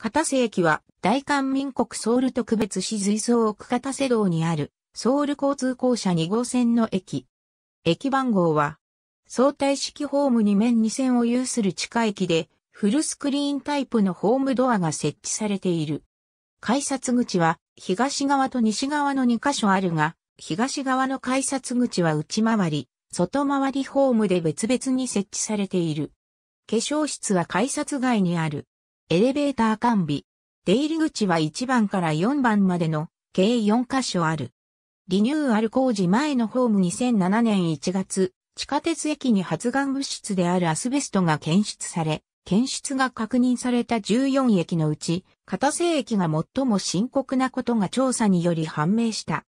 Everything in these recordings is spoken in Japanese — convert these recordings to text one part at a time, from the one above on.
片瀬駅は大韓民国ソウル特別市随想区片瀬道にあるソウル交通公社2号線の駅。駅番号は相対式ホーム2面2線を有する地下駅でフルスクリーンタイプのホームドアが設置されている。改札口は東側と西側の2カ所あるが、東側の改札口は内回り、外回りホームで別々に設置されている。化粧室は改札外にある。エレベーター完備。出入り口は1番から4番までの計4カ所ある。リニューアル工事前のホーム2007年1月、地下鉄駅に発がん物質であるアスベストが検出され、検出が確認された14駅のうち、片瀬駅が最も深刻なことが調査により判明した。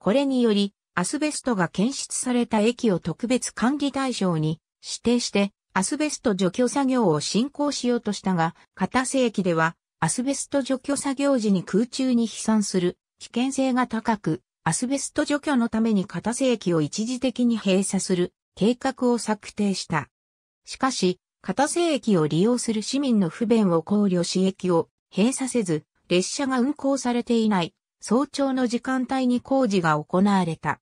これにより、アスベストが検出された駅を特別管理対象に指定して、アスベスト除去作業を進行しようとしたが、片世駅では、アスベスト除去作業時に空中に飛散する危険性が高く、アスベスト除去のために片世駅を一時的に閉鎖する計画を策定した。しかし、片世駅を利用する市民の不便を考慮し駅を閉鎖せず、列車が運行されていない早朝の時間帯に工事が行われた。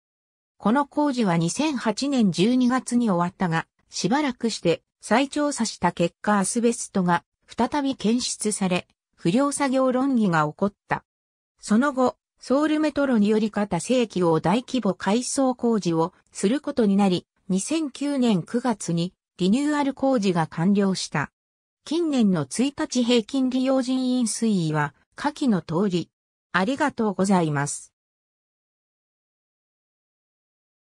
この工事は2008年12月に終わったが、しばらくして再調査した結果アスベストが再び検出され、不良作業論議が起こった。その後、ソウルメトロにより方正規を大規模改装工事をすることになり、2009年9月にリニューアル工事が完了した。近年の1日平均利用人員推移は下記の通り。ありがとうございます。